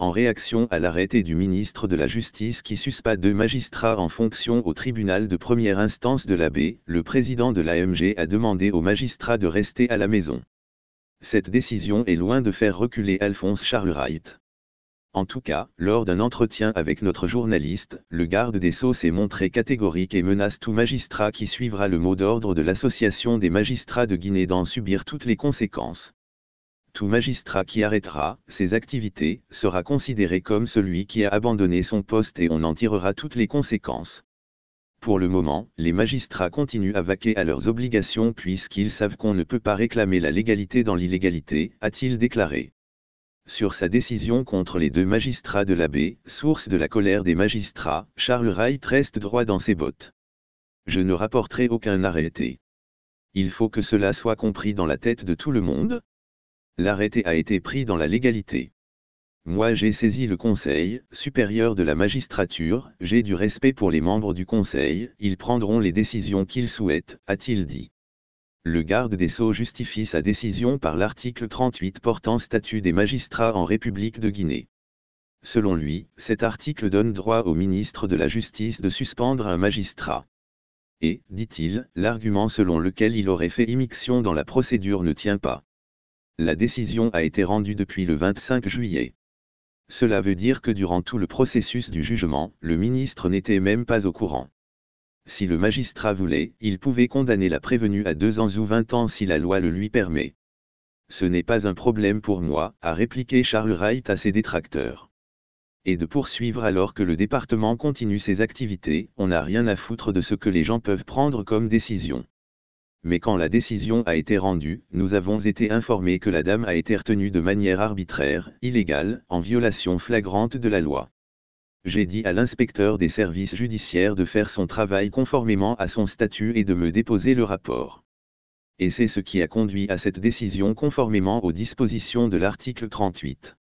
en réaction à l'arrêté du ministre de la Justice qui suspend deux magistrats en fonction au tribunal de première instance de l'abbé, le président de l'AMG a demandé aux magistrats de rester à la maison. Cette décision est loin de faire reculer Alphonse Charles Wright. En tout cas, lors d'un entretien avec notre journaliste, le garde des Sceaux s'est montré catégorique et menace tout magistrat qui suivra le mot d'ordre de l'Association des magistrats de Guinée d'en subir toutes les conséquences. Tout magistrat qui arrêtera ses activités sera considéré comme celui qui a abandonné son poste et on en tirera toutes les conséquences. Pour le moment, les magistrats continuent à vaquer à leurs obligations puisqu'ils savent qu'on ne peut pas réclamer la légalité dans l'illégalité, a-t-il déclaré. Sur sa décision contre les deux magistrats de l'abbé, source de la colère des magistrats, Charles Wright reste droit dans ses bottes. Je ne rapporterai aucun arrêté. Il faut que cela soit compris dans la tête de tout le monde, l'arrêté a été pris dans la légalité. Moi j'ai saisi le Conseil supérieur de la magistrature, j'ai du respect pour les membres du Conseil, ils prendront les décisions qu'ils souhaitent, a-t-il dit. Le garde des Sceaux justifie sa décision par l'article 38 portant statut des magistrats en République de Guinée. Selon lui, cet article donne droit au ministre de la Justice de suspendre un magistrat. Et, dit-il, l'argument selon lequel il aurait fait immixtion dans la procédure ne tient pas. La décision a été rendue depuis le 25 juillet. Cela veut dire que durant tout le processus du jugement, le ministre n'était même pas au courant. Si le magistrat voulait, il pouvait condamner la prévenue à deux ans ou vingt ans si la loi le lui permet. Ce n'est pas un problème pour moi, a répliqué Charles Wright à ses détracteurs. Et de poursuivre alors que le département continue ses activités, on n'a rien à foutre de ce que les gens peuvent prendre comme décision mais quand la décision a été rendue, nous avons été informés que la dame a été retenue de manière arbitraire, illégale, en violation flagrante de la loi. J'ai dit à l'inspecteur des services judiciaires de faire son travail conformément à son statut et de me déposer le rapport. Et c'est ce qui a conduit à cette décision conformément aux dispositions de l'article 38.